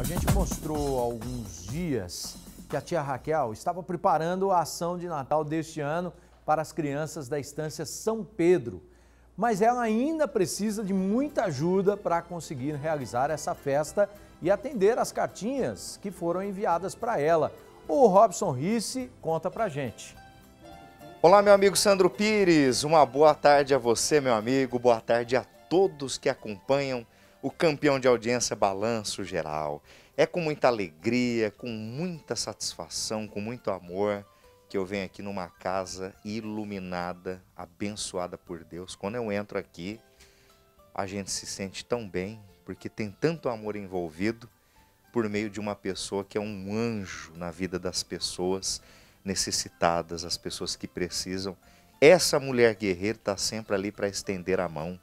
A gente mostrou há alguns dias que a tia Raquel estava preparando a ação de Natal deste ano para as crianças da estância São Pedro. Mas ela ainda precisa de muita ajuda para conseguir realizar essa festa e atender as cartinhas que foram enviadas para ela. O Robson Risse conta para gente. Olá, meu amigo Sandro Pires. Uma boa tarde a você, meu amigo. Boa tarde a todos que acompanham o campeão de audiência Balanço Geral. É com muita alegria, com muita satisfação, com muito amor que eu venho aqui numa casa iluminada, abençoada por Deus. Quando eu entro aqui, a gente se sente tão bem, porque tem tanto amor envolvido por meio de uma pessoa que é um anjo na vida das pessoas necessitadas, as pessoas que precisam. Essa mulher guerreira está sempre ali para estender a mão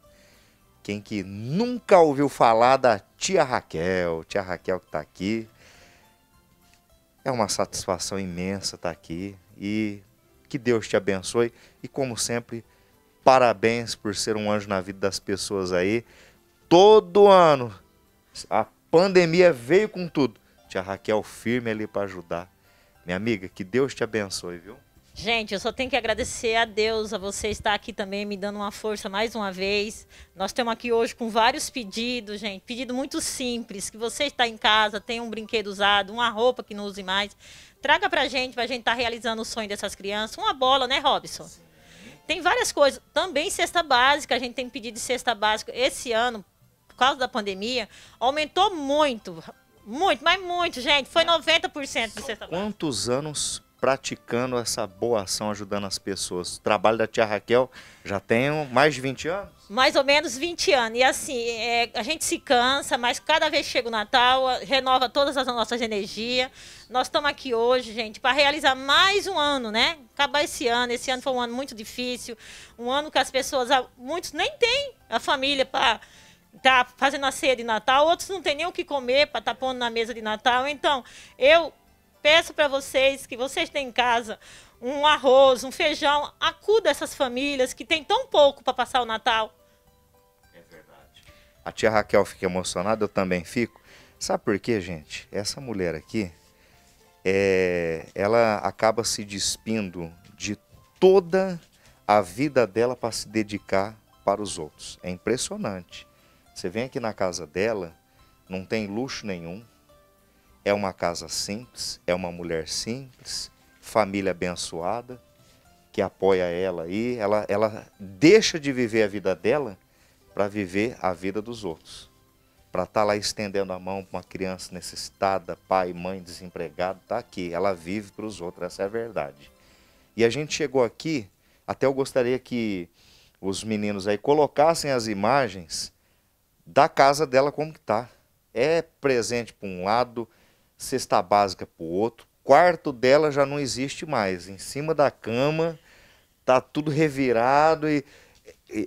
quem que nunca ouviu falar da tia Raquel, tia Raquel que está aqui. É uma satisfação imensa estar tá aqui e que Deus te abençoe e como sempre, parabéns por ser um anjo na vida das pessoas aí. Todo ano a pandemia veio com tudo. Tia Raquel firme ali para ajudar. Minha amiga, que Deus te abençoe, viu? Gente, eu só tenho que agradecer a Deus, a você estar aqui também me dando uma força mais uma vez. Nós estamos aqui hoje com vários pedidos, gente. Pedido muito simples, que você está em casa, tem um brinquedo usado, uma roupa que não use mais. Traga para a gente, para a gente estar tá realizando o sonho dessas crianças. Uma bola, né, Robson? Sim. Tem várias coisas. Também cesta básica, a gente tem pedido de cesta básica. Esse ano, por causa da pandemia, aumentou muito. Muito, mas muito, gente. Foi 90% de cesta básica. Quantos anos praticando essa boa ação, ajudando as pessoas. O trabalho da tia Raquel já tem mais de 20 anos? Mais ou menos 20 anos. E assim, é, a gente se cansa, mas cada vez que chega o Natal, renova todas as nossas energias. Nós estamos aqui hoje, gente, para realizar mais um ano, né? Acabar esse ano. Esse ano foi um ano muito difícil. Um ano que as pessoas, muitos nem têm a família para tá fazendo a ceia de Natal, outros não têm nem o que comer para estar tá pondo na mesa de Natal. Então, eu Peço para vocês que vocês têm em casa um arroz, um feijão, acuda essas famílias que tem tão pouco para passar o Natal. É verdade. A tia Raquel fica emocionada, eu também fico. Sabe por quê, gente? Essa mulher aqui, é, ela acaba se despindo de toda a vida dela para se dedicar para os outros. É impressionante. Você vem aqui na casa dela, não tem luxo nenhum, é uma casa simples, é uma mulher simples, família abençoada, que apoia ela aí. Ela, ela deixa de viver a vida dela para viver a vida dos outros. Para estar tá lá estendendo a mão para uma criança necessitada, pai, mãe, desempregado, está aqui. Ela vive para os outros, essa é a verdade. E a gente chegou aqui, até eu gostaria que os meninos aí colocassem as imagens da casa dela como que tá. É presente para um lado, cesta básica para o outro. Quarto dela já não existe mais. Em cima da cama, tá tudo revirado e,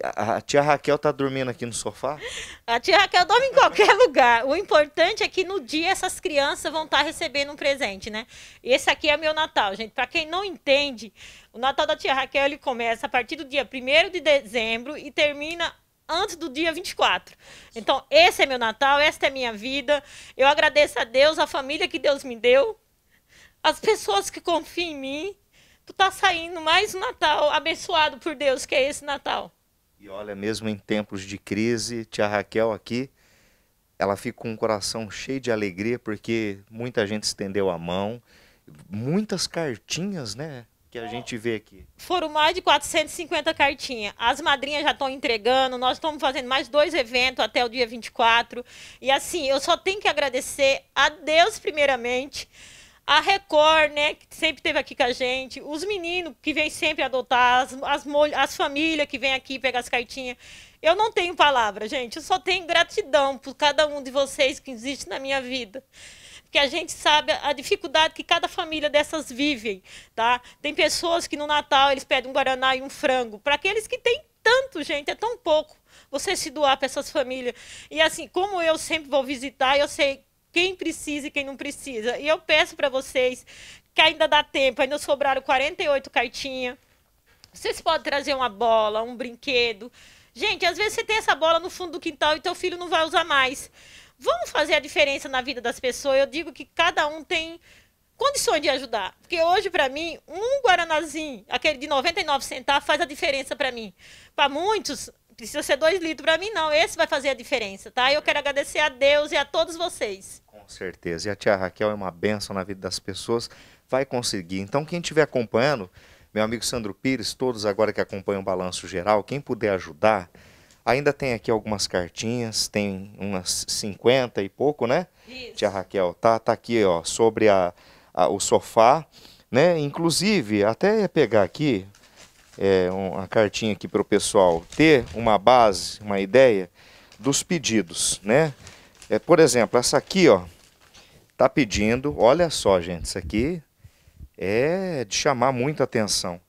a, a tia Raquel tá dormindo aqui no sofá? A tia Raquel dorme em qualquer lugar. O importante é que no dia essas crianças vão estar tá recebendo um presente, né? Esse aqui é meu Natal, gente. Para quem não entende, o Natal da tia Raquel ele começa a partir do dia 1 de dezembro e termina antes do dia 24. Então, esse é meu Natal, esta é minha vida. Eu agradeço a Deus, a família que Deus me deu, as pessoas que confiam em mim. Tu tá saindo mais um Natal abençoado por Deus, que é esse Natal. E olha, mesmo em tempos de crise, tia Raquel aqui, ela fica com o um coração cheio de alegria porque muita gente estendeu a mão, muitas cartinhas, né? que a gente vê aqui? Foram mais de 450 cartinhas. As madrinhas já estão entregando, nós estamos fazendo mais dois eventos até o dia 24. E assim, eu só tenho que agradecer a Deus, primeiramente, a Record, né, que sempre esteve aqui com a gente, os meninos que vêm sempre adotar, as, as, as famílias que vêm aqui pegar as cartinhas. Eu não tenho palavra, gente, eu só tenho gratidão por cada um de vocês que existe na minha vida porque a gente sabe a dificuldade que cada família dessas vivem, tá? Tem pessoas que no Natal eles pedem um guaraná e um frango. Para aqueles que têm tanto, gente, é tão pouco você se doar para essas famílias. E assim, como eu sempre vou visitar, eu sei quem precisa e quem não precisa. E eu peço para vocês que ainda dá tempo, ainda sobraram 48 cartinhas. Vocês podem trazer uma bola, um brinquedo. Gente, às vezes você tem essa bola no fundo do quintal e teu filho não vai usar mais. Vamos fazer a diferença na vida das pessoas. Eu digo que cada um tem condições de ajudar. Porque hoje, para mim, um Guaranazinho, aquele de 99 centavos, faz a diferença para mim. Para muitos, precisa ser dois litros. Para mim, não. Esse vai fazer a diferença, tá? Eu quero agradecer a Deus e a todos vocês. Com certeza. E a tia Raquel é uma benção na vida das pessoas. Vai conseguir. Então, quem estiver acompanhando, meu amigo Sandro Pires, todos agora que acompanham o Balanço Geral, quem puder ajudar Ainda tem aqui algumas cartinhas, tem umas 50 e pouco, né? Isso. Tia Raquel, tá, tá aqui, ó, sobre a, a o sofá, né? Inclusive, até ia pegar aqui é, uma cartinha aqui para o pessoal ter uma base, uma ideia dos pedidos, né? É, por exemplo, essa aqui, ó, tá pedindo, olha só, gente, isso aqui é de chamar muita atenção.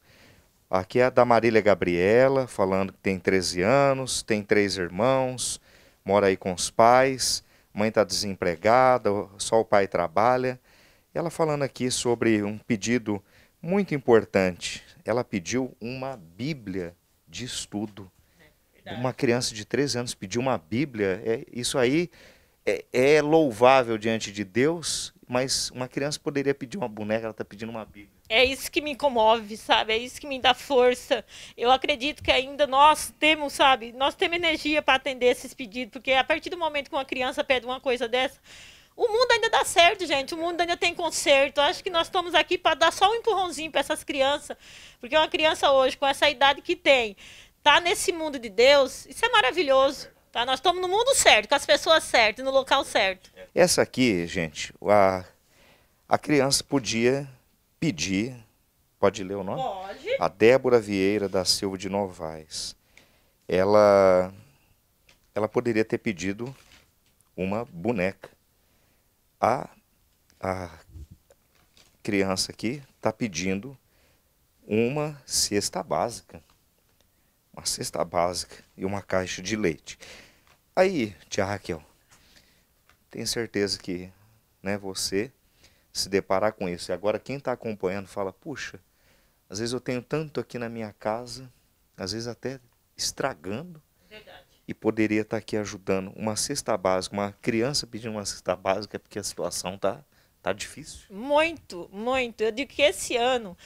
Aqui é a da Marília Gabriela, falando que tem 13 anos, tem três irmãos, mora aí com os pais, mãe está desempregada, só o pai trabalha. ela falando aqui sobre um pedido muito importante. Ela pediu uma Bíblia de estudo. É uma criança de 13 anos pediu uma Bíblia, é, isso aí é, é louvável diante de Deus mas uma criança poderia pedir uma boneca, ela está pedindo uma Bíblia. É isso que me comove, sabe? É isso que me dá força. Eu acredito que ainda nós temos, sabe? Nós temos energia para atender esses pedidos, porque a partir do momento que uma criança pede uma coisa dessa, o mundo ainda dá certo, gente. O mundo ainda tem conserto. Acho que nós estamos aqui para dar só um empurrãozinho para essas crianças, porque uma criança hoje com essa idade que tem, tá nesse mundo de Deus, isso é maravilhoso. Tá? Nós estamos no mundo certo, com as pessoas certas, no local certo. Essa aqui, gente, a, a criança podia pedir. Pode ler o nome? Pode. A Débora Vieira da Silva de Novaes. Ela, ela poderia ter pedido uma boneca. A, a criança aqui está pedindo uma cesta básica uma cesta básica e uma caixa de leite. Aí, tia Raquel, tenho certeza que né, você se deparar com isso. E agora quem está acompanhando fala, puxa, às vezes eu tenho tanto aqui na minha casa, às vezes até estragando. Verdade. E poderia estar tá aqui ajudando uma cesta básica, uma criança pedindo uma cesta básica, porque a situação tá, tá difícil. Muito, muito. Eu digo que esse ano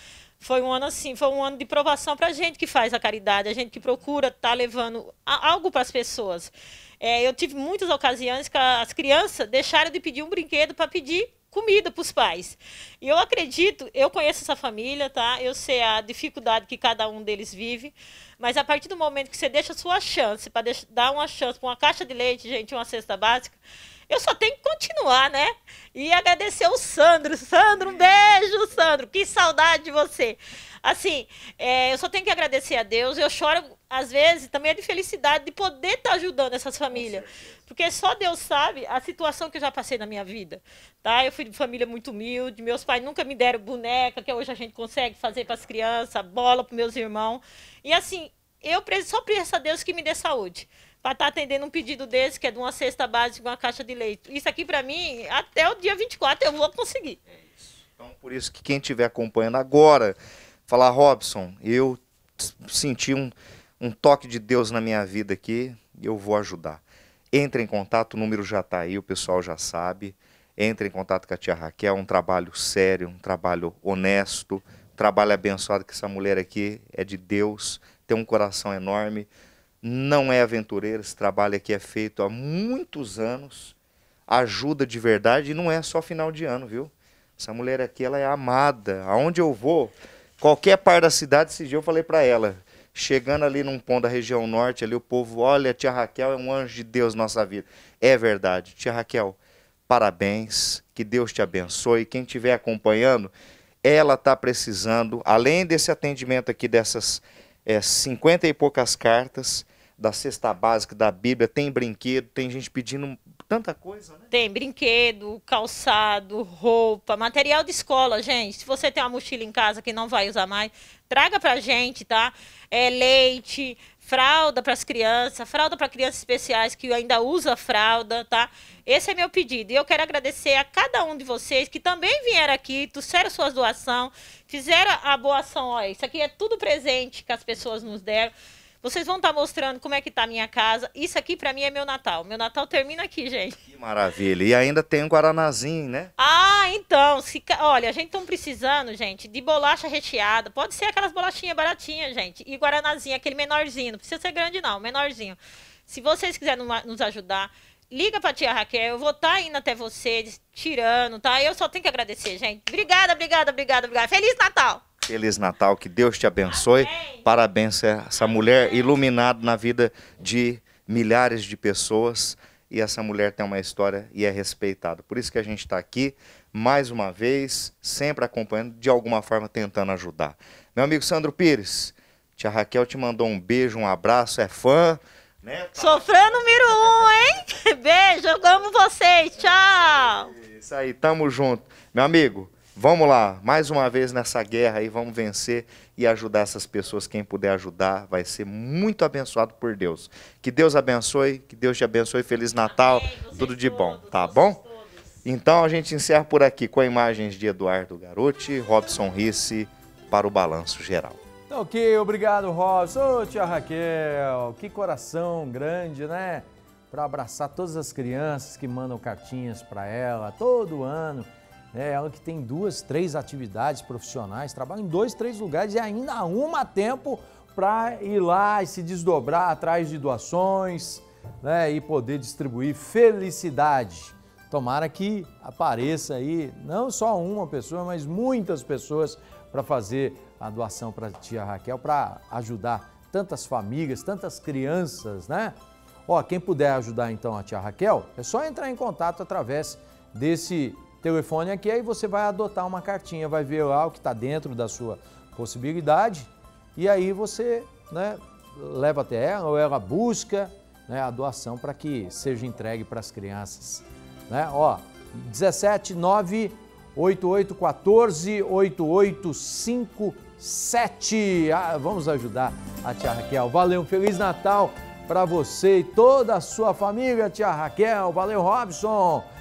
foi um ano assim, foi um ano de provação para a gente que faz a caridade, a gente que procura estar tá levando algo para as pessoas. É, eu tive muitas ocasiões que as crianças deixaram de pedir um brinquedo para pedir comida para os pais. E eu acredito, eu conheço essa família, tá? Eu sei a dificuldade que cada um deles vive, mas a partir do momento que você deixa a sua chance para dar uma chance para uma caixa de leite, gente, uma cesta básica, eu só tenho que continuar, né? E agradecer o Sandro. Sandro, um beijo, Sandro. Que saudade de você. Assim, é, eu só tenho que agradecer a Deus. Eu choro, às vezes, também é de felicidade de poder estar tá ajudando essas famílias. Porque só Deus sabe a situação que eu já passei na minha vida. Tá? Eu fui de família muito humilde. Meus pais nunca me deram boneca, que hoje a gente consegue fazer para as crianças, bola para meus irmãos. E assim, eu só peço a Deus que me dê saúde para estar tá atendendo um pedido desse, que é de uma cesta básica, uma caixa de leite. Isso aqui, para mim, até o dia 24 eu vou conseguir. É isso. Então, por isso que quem estiver acompanhando agora, falar, Robson, eu senti um, um toque de Deus na minha vida aqui, eu vou ajudar. Entre em contato, o número já está aí, o pessoal já sabe. Entre em contato com a tia Raquel, é um trabalho sério, um trabalho honesto, um trabalho abençoado, que essa mulher aqui é de Deus, tem um coração enorme, não é aventureiro, esse trabalho aqui é feito há muitos anos, ajuda de verdade e não é só final de ano, viu? Essa mulher aqui, ela é amada. Aonde eu vou, qualquer par da cidade, esse dia eu falei para ela, chegando ali num ponto da região norte, ali o povo, olha, tia Raquel é um anjo de Deus na nossa vida. É verdade. Tia Raquel, parabéns, que Deus te abençoe. Quem estiver acompanhando, ela está precisando, além desse atendimento aqui dessas é, 50 e poucas cartas da cesta básica da Bíblia, tem brinquedo, tem gente pedindo tanta coisa, né? Tem brinquedo, calçado, roupa, material de escola, gente. Se você tem uma mochila em casa que não vai usar mais, traga pra gente, tá? É leite, fralda para as crianças, fralda para crianças especiais que ainda usa fralda, tá? Esse é meu pedido. E eu quero agradecer a cada um de vocês que também vieram aqui, trouxeram suas doações, fizeram a boa ação, ó, isso aqui é tudo presente que as pessoas nos deram. Vocês vão estar tá mostrando como é que tá a minha casa. Isso aqui para mim é meu Natal. Meu Natal termina aqui, gente. Que maravilha. E ainda tem um guaranazinho, né? Ah, então, se olha, a gente tá precisando, gente, de bolacha recheada. Pode ser aquelas bolachinhas baratinhas, gente. E guaranazinho, aquele menorzinho, não precisa ser grande não, menorzinho. Se vocês quiserem nos ajudar, liga pra tia Raquel, eu vou estar tá indo até vocês, tirando, tá? Eu só tenho que agradecer, gente. Obrigada, obrigada, obrigada, obrigada. Feliz Natal! Feliz Natal, que Deus te abençoe. Amém. Parabéns a essa mulher iluminada na vida de milhares de pessoas. E essa mulher tem uma história e é respeitada. Por isso que a gente está aqui, mais uma vez, sempre acompanhando, de alguma forma tentando ajudar. Meu amigo Sandro Pires, tia Raquel te mandou um beijo, um abraço, é fã. Né, tá? Sofreu número um, hein? beijo, eu amo vocês, tchau! Isso aí, tamo junto. Meu amigo, Vamos lá, mais uma vez nessa guerra aí, vamos vencer e ajudar essas pessoas. Quem puder ajudar vai ser muito abençoado por Deus. Que Deus abençoe, que Deus te abençoe. Feliz Natal, Amém, tudo de bom, todos, tá bom? Então a gente encerra por aqui com imagens de Eduardo Garotti, Robson Risse para o Balanço Geral. Tá ok, obrigado, Robson. Ô, tia Raquel, que coração grande, né? Para abraçar todas as crianças que mandam cartinhas para ela todo ano é ela que tem duas, três atividades profissionais, trabalha em dois, três lugares e ainda há uma tempo para ir lá e se desdobrar atrás de doações né? e poder distribuir felicidade. Tomara que apareça aí não só uma pessoa, mas muitas pessoas para fazer a doação para a tia Raquel, para ajudar tantas famílias, tantas crianças, né? Ó, quem puder ajudar então a tia Raquel, é só entrar em contato através desse telefone aqui, aí você vai adotar uma cartinha, vai ver lá o que está dentro da sua possibilidade e aí você né, leva até ela ou ela busca né, a doação para que seja entregue para as crianças. Né? Ó, 17 9 8857. Ah, vamos ajudar a tia Raquel. Valeu, Feliz Natal para você e toda a sua família, tia Raquel. Valeu, Robson.